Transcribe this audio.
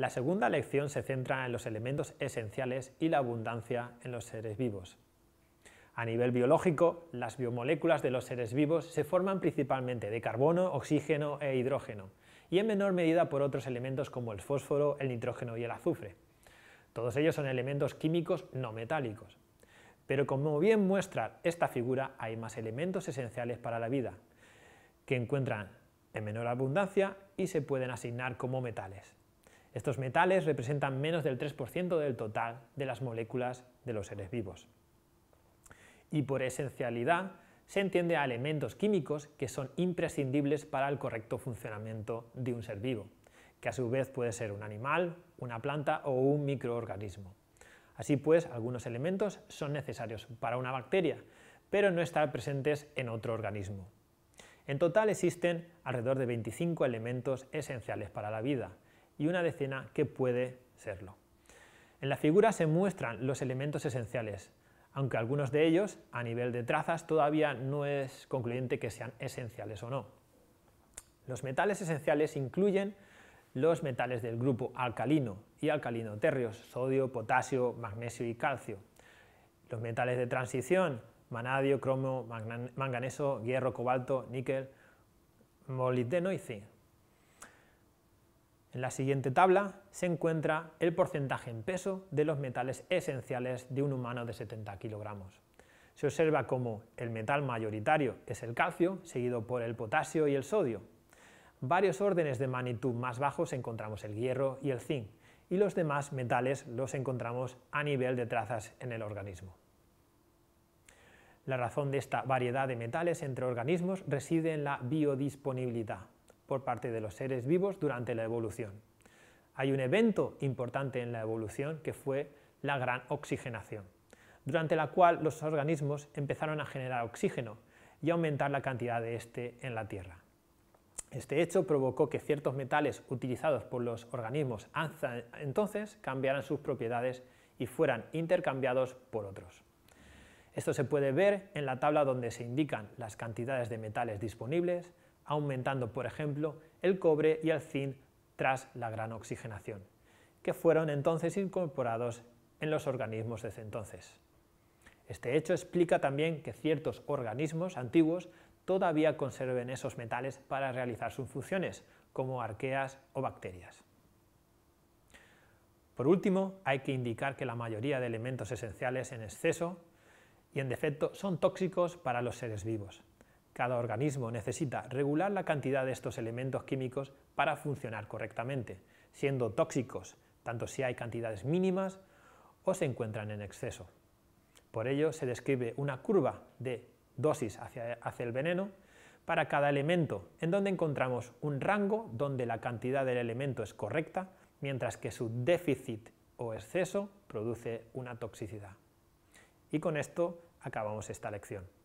La segunda lección se centra en los elementos esenciales y la abundancia en los seres vivos. A nivel biológico, las biomoléculas de los seres vivos se forman principalmente de carbono, oxígeno e hidrógeno, y en menor medida por otros elementos como el fósforo, el nitrógeno y el azufre. Todos ellos son elementos químicos no metálicos. Pero como bien muestra esta figura, hay más elementos esenciales para la vida, que encuentran en menor abundancia y se pueden asignar como metales. Estos metales representan menos del 3% del total de las moléculas de los seres vivos. Y por esencialidad se entiende a elementos químicos que son imprescindibles para el correcto funcionamiento de un ser vivo, que a su vez puede ser un animal, una planta o un microorganismo. Así pues, algunos elementos son necesarios para una bacteria, pero no están presentes en otro organismo. En total existen alrededor de 25 elementos esenciales para la vida, y una decena que puede serlo. En la figura se muestran los elementos esenciales, aunque algunos de ellos, a nivel de trazas, todavía no es concluyente que sean esenciales o no. Los metales esenciales incluyen los metales del grupo alcalino y alcalino térreos, sodio, potasio, magnesio y calcio. Los metales de transición, manadio, cromo, manganeso, hierro, cobalto, níquel, molibdeno y zinc. En la siguiente tabla se encuentra el porcentaje en peso de los metales esenciales de un humano de 70 kilogramos. Se observa como el metal mayoritario es el calcio, seguido por el potasio y el sodio. Varios órdenes de magnitud más bajos encontramos el hierro y el zinc, y los demás metales los encontramos a nivel de trazas en el organismo. La razón de esta variedad de metales entre organismos reside en la biodisponibilidad por parte de los seres vivos durante la evolución. Hay un evento importante en la evolución que fue la gran oxigenación, durante la cual los organismos empezaron a generar oxígeno y aumentar la cantidad de este en la Tierra. Este hecho provocó que ciertos metales utilizados por los organismos entonces cambiaran sus propiedades y fueran intercambiados por otros. Esto se puede ver en la tabla donde se indican las cantidades de metales disponibles, aumentando, por ejemplo, el cobre y el zinc tras la gran oxigenación, que fueron entonces incorporados en los organismos desde entonces. Este hecho explica también que ciertos organismos antiguos todavía conserven esos metales para realizar sus funciones, como arqueas o bacterias. Por último, hay que indicar que la mayoría de elementos esenciales en exceso y en defecto son tóxicos para los seres vivos, cada organismo necesita regular la cantidad de estos elementos químicos para funcionar correctamente, siendo tóxicos tanto si hay cantidades mínimas o se encuentran en exceso. Por ello se describe una curva de dosis hacia, el veneno para cada elemento, en donde encontramos un rango donde la cantidad del elemento es correcta, mientras que su déficit o exceso produce una toxicidad. Y con esto acabamos esta lección.